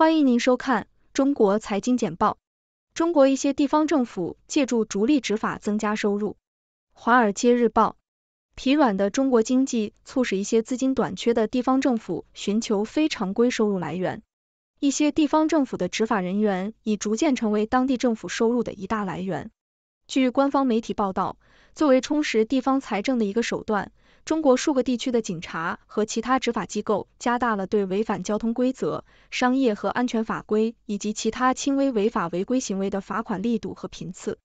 欢迎您收看《中国财经简报》。中国一些地方政府借助逐利执法增加收入。《华尔街日报》：疲软的中国经济促使一些资金短缺的地方政府寻求非常规收入来源。一些地方政府的执法人员已逐渐成为当地政府收入的一大来源。据官方媒体报道，作为充实地方财政的一个手段。中国数个地区的警察和其他执法机构加大了对违反交通规则、商业和安全法规以及其他轻微违法违规行为的罚款力度和频次。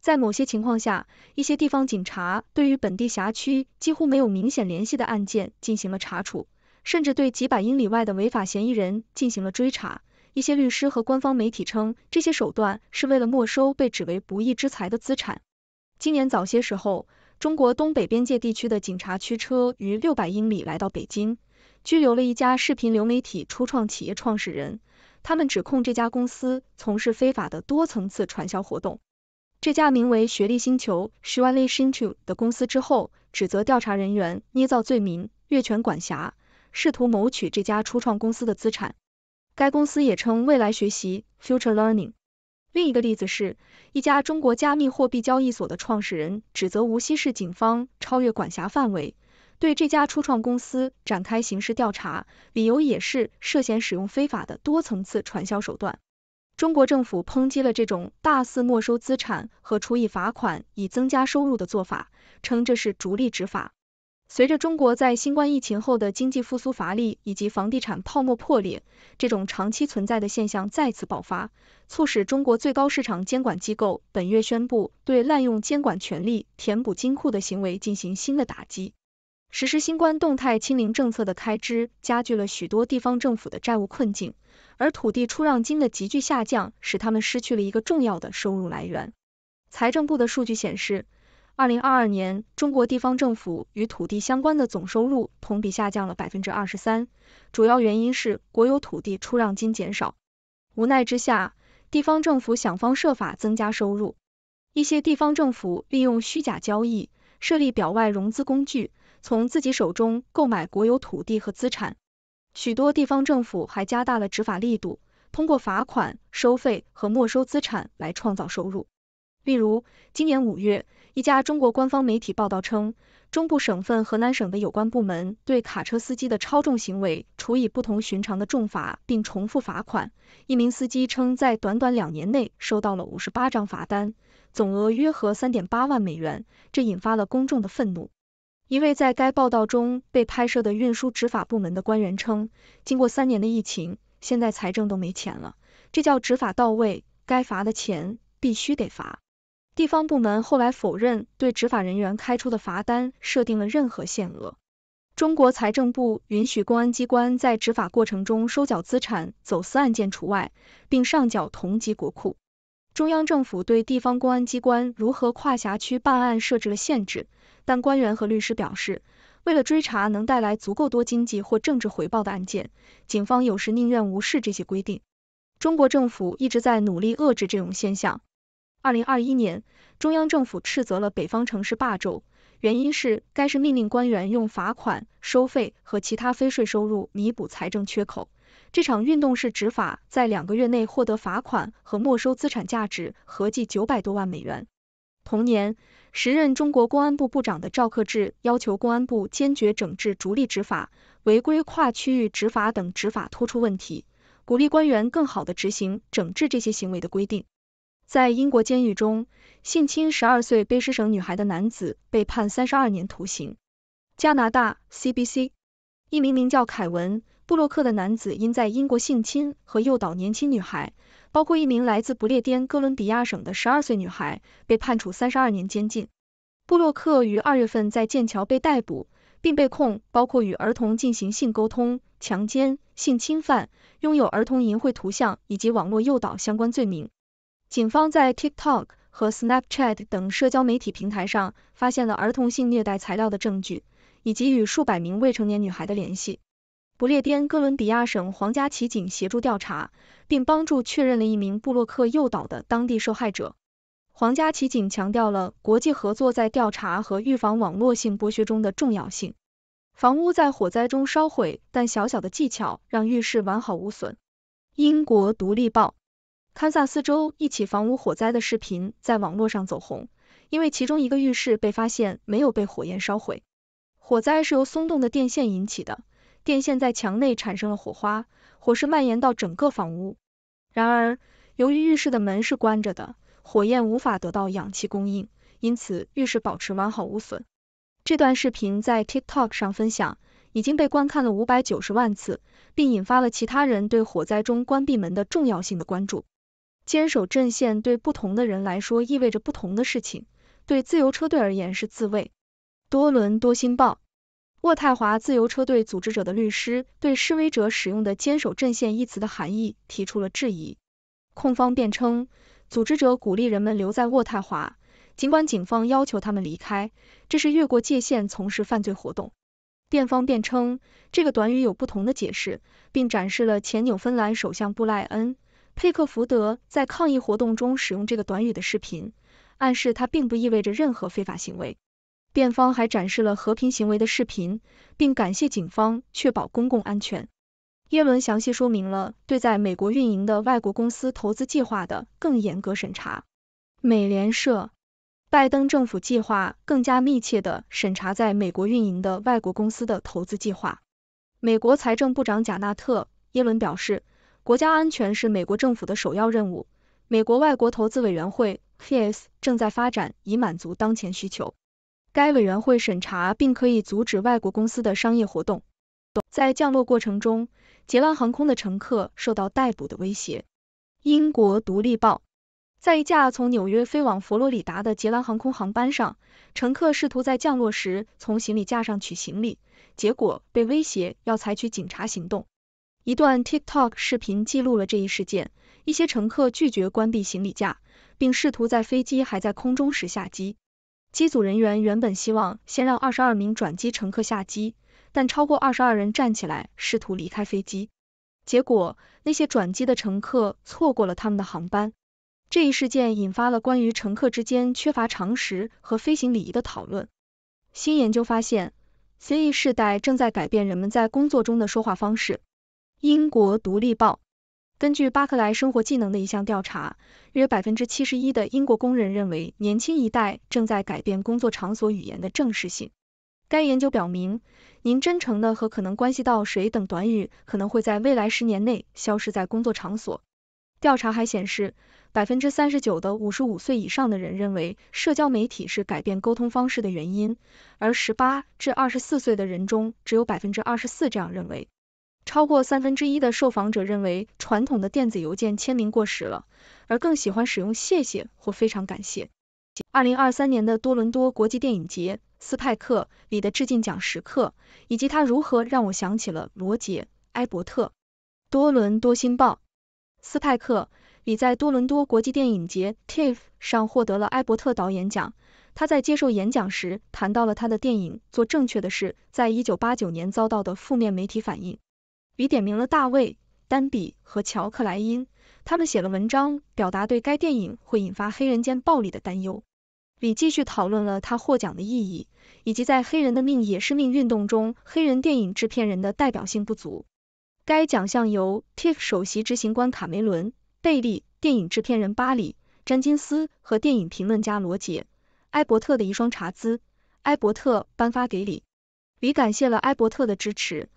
在某些情况下，一些地方警察对于本地辖区几乎没有明显联系的案件进行了查处，甚至对几百英里外的违法嫌疑人进行了追查。一些律师和官方媒体称，这些手段是为了没收被指为不义之财的资产。今年早些时候。中国东北边界地区的警察驱车逾六百英里来到北京，拘留了一家视频流媒体初创企业创始人。他们指控这家公司从事非法的多层次传销活动。这家名为学历星球（ s s h a l i i n t 球）的公司之后指责调查人员捏造罪名、越权管辖，试图谋取这家初创公司的资产。该公司也称未来学习 （Future Learning）。另一个例子是一家中国加密货币交易所的创始人指责无锡市警方超越管辖范围，对这家初创公司展开刑事调查，理由也是涉嫌使用非法的多层次传销手段。中国政府抨击了这种大肆没收资产和处以罚款以增加收入的做法，称这是逐利执法。随着中国在新冠疫情后的经济复苏乏力以及房地产泡沫破裂，这种长期存在的现象再次爆发，促使中国最高市场监管机构本月宣布对滥用监管权力填补金库的行为进行新的打击。实施新冠动态清零政策的开支加剧了许多地方政府的债务困境，而土地出让金的急剧下降使他们失去了一个重要的收入来源。财政部的数据显示。二零二二年，中国地方政府与土地相关的总收入同比下降了百分之二十三，主要原因是国有土地出让金减少。无奈之下，地方政府想方设法增加收入。一些地方政府利用虚假交易、设立表外融资工具，从自己手中购买国有土地和资产。许多地方政府还加大了执法力度，通过罚款、收费和没收资产来创造收入。例如，今年五月，一家中国官方媒体报道称，中部省份河南省的有关部门对卡车司机的超重行为处以不同寻常的重罚，并重复罚款。一名司机称，在短短两年内收到了五十八张罚单，总额约合三点八万美元，这引发了公众的愤怒。一位在该报道中被拍摄的运输执法部门的官员称：“经过三年的疫情，现在财政都没钱了，这叫执法到位，该罚的钱必须得罚。”地方部门后来否认对执法人员开出的罚单设定了任何限额。中国财政部允许公安机关在执法过程中收缴资产（走私案件除外），并上缴同级国库。中央政府对地方公安机关如何跨辖区办案设置了限制，但官员和律师表示，为了追查能带来足够多经济或政治回报的案件，警方有时宁愿无视这些规定。中国政府一直在努力遏制这种现象。二零二一年，中央政府斥责了北方城市霸州，原因是该市命令官员用罚款、收费和其他非税收入弥补财政缺口。这场运动式执法在两个月内获得罚款和没收资产价值合计九百多万美元。同年，时任中国公安部部长的赵克志要求公安部坚决整治逐利执法、违规跨区域执法等执法突出问题，鼓励官员更好地执行整治这些行为的规定。在英国监狱中，性侵十二岁卑诗省女孩的男子被判三十二年徒刑。加拿大 CBC 一名名叫凯文·布洛克的男子因在英国性侵和诱导年轻女孩，包括一名来自不列颠哥伦比亚省的十二岁女孩，被判处三十二年监禁。布洛克于二月份在剑桥被逮捕，并被控包括与儿童进行性沟通、强奸、性侵犯、拥有儿童淫秽图像以及网络诱导相关罪名。警方在 TikTok 和 Snapchat 等社交媒体平台上发现了儿童性虐待材料的证据，以及与数百名未成年女孩的联系。不列颠哥伦比亚省皇家骑警协助调查，并帮助确认了一名布洛克诱导的当地受害者。皇家骑警强调了国际合作在调查和预防网络性剥削中的重要性。房屋在火灾中烧毁，但小小的技巧让浴室完好无损。英国《独立报》。堪萨斯州一起房屋火灾的视频在网络上走红，因为其中一个浴室被发现没有被火焰烧毁。火灾是由松动的电线引起的，电线在墙内产生了火花，火势蔓延到整个房屋。然而，由于浴室的门是关着的，火焰无法得到氧气供应，因此浴室保持完好无损。这段视频在 TikTok 上分享，已经被观看了五百九十万次，并引发了其他人对火灾中关闭门的重要性的关注。坚守阵线对不同的人来说意味着不同的事情。对自由车队而言是自卫。多伦多星报，渥太华自由车队组织者的律师对示威者使用的“坚守阵线”一词的含义提出了质疑。控方辩称，组织者鼓励人们留在渥太华，尽管警方要求他们离开，这是越过界限从事犯罪活动。辩方辩称，这个短语有不同的解释，并展示了前纽芬兰首相布赖恩。佩克福德在抗议活动中使用这个短语的视频，暗示它并不意味着任何非法行为。辩方还展示了和平行为的视频，并感谢警方确保公共安全。耶伦详细说明了对在美国运营的外国公司投资计划的更严格审查。美联社，拜登政府计划更加密切地审查在美国运营的外国公司的投资计划。美国财政部长贾纳特·耶伦表示。国家安全是美国政府的首要任务。美国外国投资委员会 f s 正在发展以满足当前需求。该委员会审查并可以阻止外国公司的商业活动。在降落过程中，捷兰航空的乘客受到逮捕的威胁。英国独立报在一架从纽约飞往佛罗里达的捷兰航空航班上，乘客试图在降落时从行李架上取行李，结果被威胁要采取警察行动。一段 TikTok 视频记录了这一事件。一些乘客拒绝关闭行李架，并试图在飞机还在空中时下机。机组人员原本希望先让二十二名转机乘客下机，但超过二十二人站起来试图离开飞机。结果，那些转机的乘客错过了他们的航班。这一事件引发了关于乘客之间缺乏常识和飞行礼仪的讨论。新研究发现，C.E. 世代正在改变人们在工作中的说话方式。英国独立报根据巴克莱生活技能的一项调查，约百分之七十一的英国工人认为年轻一代正在改变工作场所语言的正式性。该研究表明，您真诚的和可能关系到谁等短语可能会在未来十年内消失在工作场所。调查还显示，百分之三十九的五十五岁以上的人认为社交媒体是改变沟通方式的原因，而十八至二十四岁的人中只有百分之二十四这样认为。超过三分之一的受访者认为传统的电子邮件签名过时了，而更喜欢使用“谢谢”或“非常感谢”。二零二三年的多伦多国际电影节，斯派克里的致敬奖时刻，以及他如何让我想起了罗杰·埃伯特。多伦多星报：斯派克里在多伦多国际电影节 TIFF 上获得了埃伯特导演奖。他在接受演讲时谈到了他的电影《做正确的事》在一九八九年遭到的负面媒体反应。李点名了大卫·丹比和乔·克莱因，他们写了文章表达对该电影会引发黑人间暴力的担忧。李继续讨论了他获奖的意义，以及在黑人的命也是命运动中黑人电影制片人的代表性不足。该奖项由 Tiff 首席执行官卡梅伦·贝利、电影制片人巴里·詹金斯和电影评论家罗杰·埃伯特的遗孀查兹·埃伯特颁发给李。李感谢了埃伯特的支持。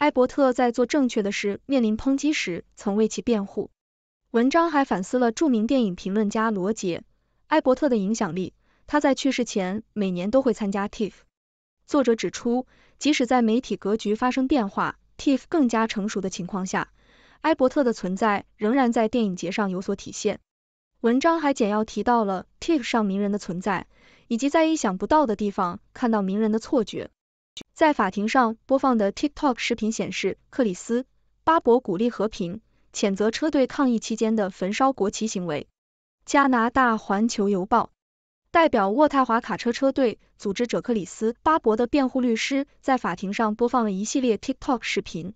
埃伯特在做正确的事面临抨击时，曾为其辩护。文章还反思了著名电影评论家罗杰·埃伯特的影响力。他在去世前每年都会参加 TIFF。作者指出，即使在媒体格局发生变化、TIFF 更加成熟的情况下，埃伯特的存在仍然在电影节上有所体现。文章还简要提到了 TIFF 上名人的存在，以及在意想不到的地方看到名人的错觉。在法庭上播放的 TikTok 视频显示，克里斯·巴伯鼓励和平，谴责车队抗议期间的焚烧国旗行为。加拿大《环球邮报》代表渥太华卡车车队组织者克里斯·巴伯的辩护律师在法庭上播放了一系列 TikTok 视频，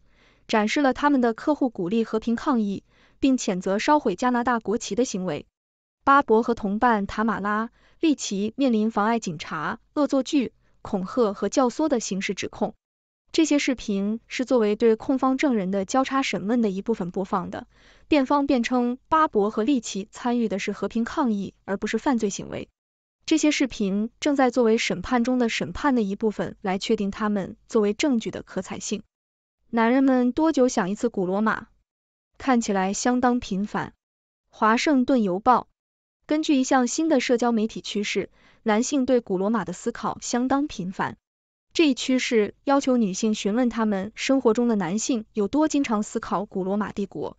展示了他们的客户鼓励和平抗议，并谴责烧毁加拿大国旗的行为。巴伯和同伴塔玛拉·利奇面临妨碍警察、恶作剧。恐吓和教唆的形式指控。这些视频是作为对控方证人的交叉审问的一部分播放的。辩方辩称，巴伯和利奇参与的是和平抗议，而不是犯罪行为。这些视频正在作为审判中的审判的一部分来确定他们作为证据的可采性。男人们多久想一次古罗马？看起来相当频繁。华盛顿邮报根据一项新的社交媒体趋势。男性对古罗马的思考相当频繁，这一趋势要求女性询问他们生活中的男性有多经常思考古罗马帝国。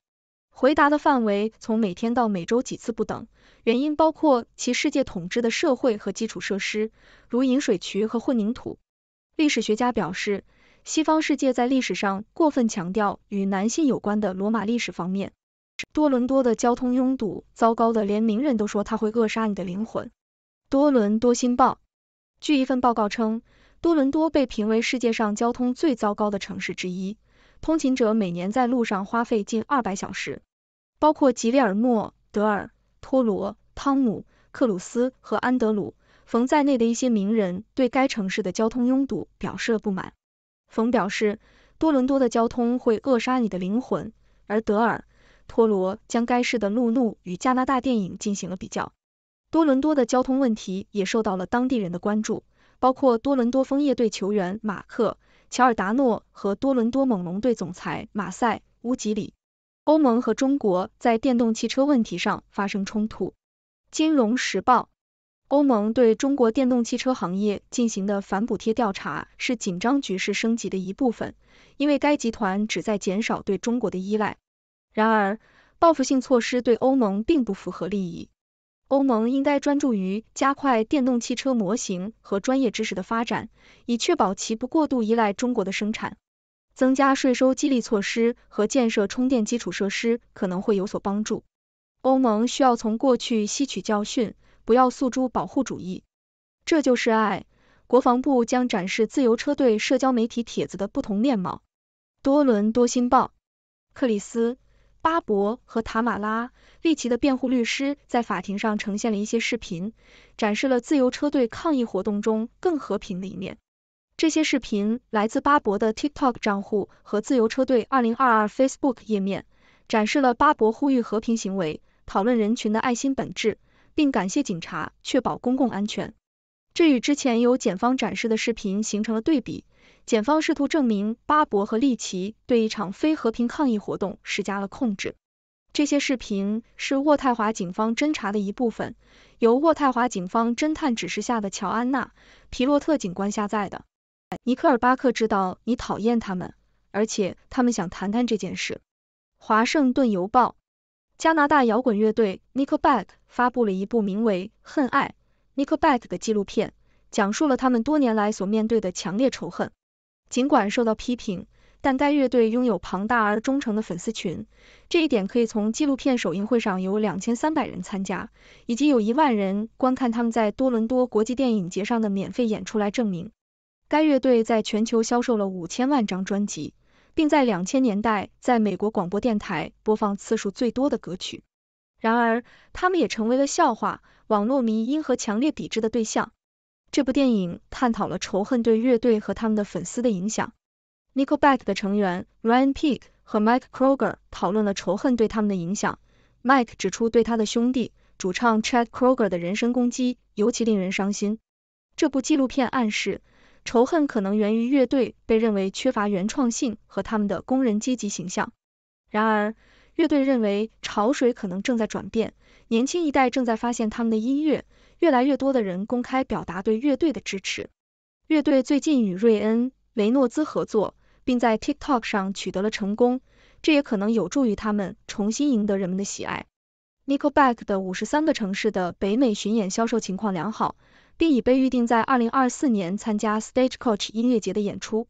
回答的范围从每天到每周几次不等，原因包括其世界统治的社会和基础设施，如饮水渠和混凝土。历史学家表示，西方世界在历史上过分强调与男性有关的罗马历史方面。多伦多的交通拥堵糟糕的，连名人都说他会扼杀你的灵魂。多伦多新报，据一份报告称，多伦多被评为世界上交通最糟糕的城市之一，通勤者每年在路上花费近二百小时。包括吉列尔莫·德尔托罗、汤姆·克鲁斯和安德鲁·冯在内的一些名人对该城市的交通拥堵表示了不满。冯表示，多伦多的交通会扼杀你的灵魂，而德尔托罗将该市的路怒与加拿大电影进行了比较。多伦多的交通问题也受到了当地人的关注，包括多伦多枫叶队球员马克·乔尔达诺和多伦多猛龙队总裁马赛·乌吉里。欧盟和中国在电动汽车问题上发生冲突。《金融时报》：欧盟对中国电动汽车行业进行的反补贴调查是紧张局势升级的一部分，因为该集团旨在减少对中国的依赖。然而，报复性措施对欧盟并不符合利益。欧盟应该专注于加快电动汽车模型和专业知识的发展，以确保其不过度依赖中国的生产。增加税收激励措施和建设充电基础设施可能会有所帮助。欧盟需要从过去吸取教训，不要诉诸保护主义。这就是爱。国防部将展示自由车队社交媒体帖子的不同面貌。多伦多新报，克里斯。巴博和塔马拉利奇的辩护律师在法庭上呈现了一些视频，展示了自由车队抗议活动中更和平的一面。这些视频来自巴博的 TikTok 账户和自由车队二零二二 Facebook 页面，展示了巴博呼吁和平行为，讨论人群的爱心本质，并感谢警察确保公共安全。这与之前由检方展示的视频形成了对比。检方试图证明巴博和利奇对一场非和平抗议活动施加了控制。这些视频是渥太华警方侦查的一部分，由渥太华警方侦探指示下的乔安娜·皮洛特警官下载的。尼克尔巴克知道你讨厌他们，而且他们想谈谈这件事。华盛顿邮报：加拿大摇滚乐队 Nickelback 发布了一部名为《恨爱》Nickelback 的纪录片，讲述了他们多年来所面对的强烈仇恨。尽管受到批评，但该乐队拥有庞大而忠诚的粉丝群，这一点可以从纪录片首映会上有两千三百人参加，以及有一万人观看他们在多伦多国际电影节上的免费演出来证明。该乐队在全球销售了五千万张专辑，并在两千年代在美国广播电台播放次数最多的歌曲。然而，他们也成为了笑话、网络迷因和强烈抵制的对象。这部电影探讨了仇恨对乐队和他们的粉丝的影响。Nickelback 的成员 Ryan p e a k 和 Mike k r o g e r 讨论了仇恨对他们的影响。Mike 指出，对他的兄弟主唱 Chad k r o g e r 的人身攻击尤其令人伤心。这部纪录片暗示，仇恨可能源于乐队被认为缺乏原创性和他们的工人阶级形象。然而，乐队认为潮水可能正在转变，年轻一代正在发现他们的音乐。越来越多的人公开表达对乐队的支持。乐队最近与瑞恩·雷诺兹合作，并在 TikTok 上取得了成功，这也可能有助于他们重新赢得人们的喜爱。Nickelback 的五十三个城市的北美巡演销售情况良好，并已被预定在二零二四年参加 Stagecoach 音乐节的演出。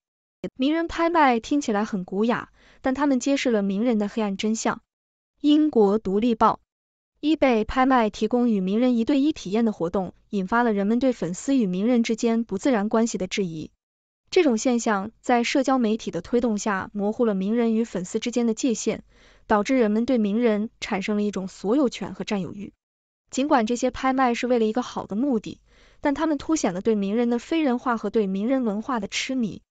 名人拍卖听起来很古雅，但他们揭示了名人的黑暗真相。英国独立报。a 被拍卖提供与名人一对一体验的活动，引发了人们对粉丝与名人之间不自然关系的质疑。这种现象在社交媒体的推动下，模糊了名人与粉丝之间的界限，导致人们对名人产生了一种所有权和占有欲。尽管这些拍卖是为了一个好的目的，但他们凸显了对名人的非人化和对名人文化的痴迷。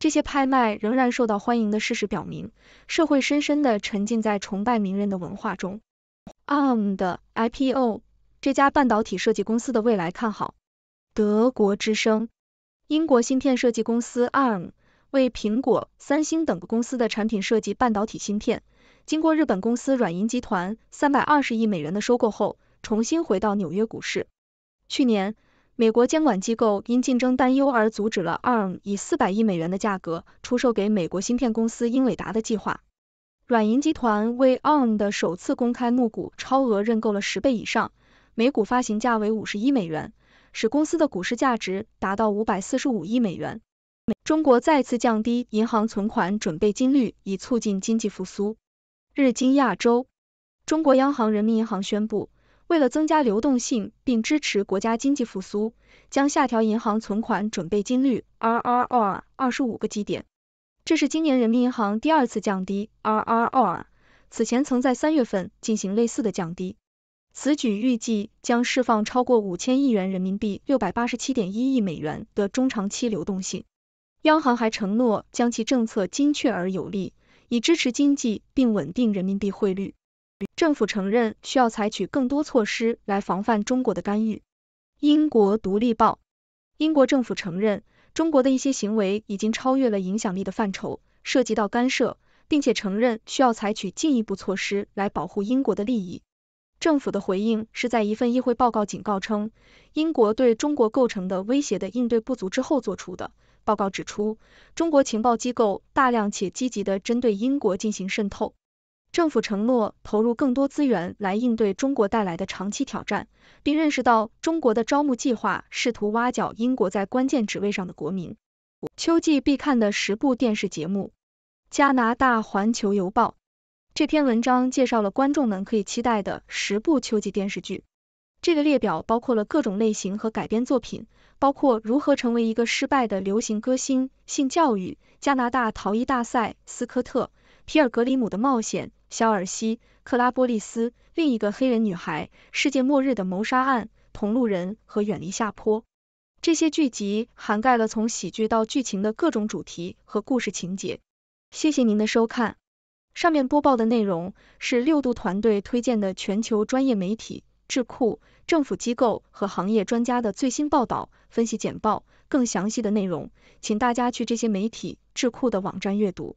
这些拍卖仍然受到欢迎的事实表明，社会深深地沉浸在崇拜名人的文化中。ARM 的 IPO，这家半导体设计公司的未来看好。德国之声，英国芯片设计公司 ARM 为苹果、三星等公司的产品设计半导体芯片，经过日本公司软银集团三百二十亿美元的收购后，重新回到纽约股市。去年，美国监管机构因竞争担忧而阻止了 ARM 以四百亿美元的价格出售给美国芯片公司英伟达的计划。软银集团为 ARM 的首次公开募股超额认购了十倍以上，每股发行价为五十一美元，使公司的股市价值达到五百四十五亿美元。中国再次降低银行存款准备金率以促进经济复苏。日经亚洲，中国央行人民银行宣布，为了增加流动性并支持国家经济复苏，将下调银行存款准备金率 RRR 二十五个基点。这是今年人民银行第二次降低 RRR，此前曾在三月份进行类似的降低。此举预计将释放超过五千亿元人民币、六百八十七点一亿美元的中长期流动性。央行还承诺将其政策精确而有力，以支持经济并稳定人民币汇率。政府承认需要采取更多措施来防范中国的干预。英国独立报，英国政府承认。中国的一些行为已经超越了影响力的范畴，涉及到干涉，并且承认需要采取进一步措施来保护英国的利益。政府的回应是在一份议会报告警告称，英国对中国构成的威胁的应对不足之后做出的。报告指出，中国情报机构大量且积极的针对英国进行渗透。政府承诺投入更多资源来应对中国带来的长期挑战，并认识到中国的招募计划试图挖角英国在关键职位上的国民。秋季必看的十部电视节目，加拿大环球邮报这篇文章介绍了观众们可以期待的十部秋季电视剧。这个列表包括了各种类型和改编作品，包括如何成为一个失败的流行歌星、性教育、加拿大逃逸大赛、斯科特·皮尔格里姆的冒险。肖尔西、克拉波利斯，另一个黑人女孩，《世界末日》的谋杀案，《同路人》和《远离下坡》。这些剧集涵盖了从喜剧到剧情的各种主题和故事情节。谢谢您的收看。上面播报的内容是六度团队推荐的全球专业媒体、智库、政府机构和行业专家的最新报道、分析简报。更详细的内容，请大家去这些媒体、智库的网站阅读。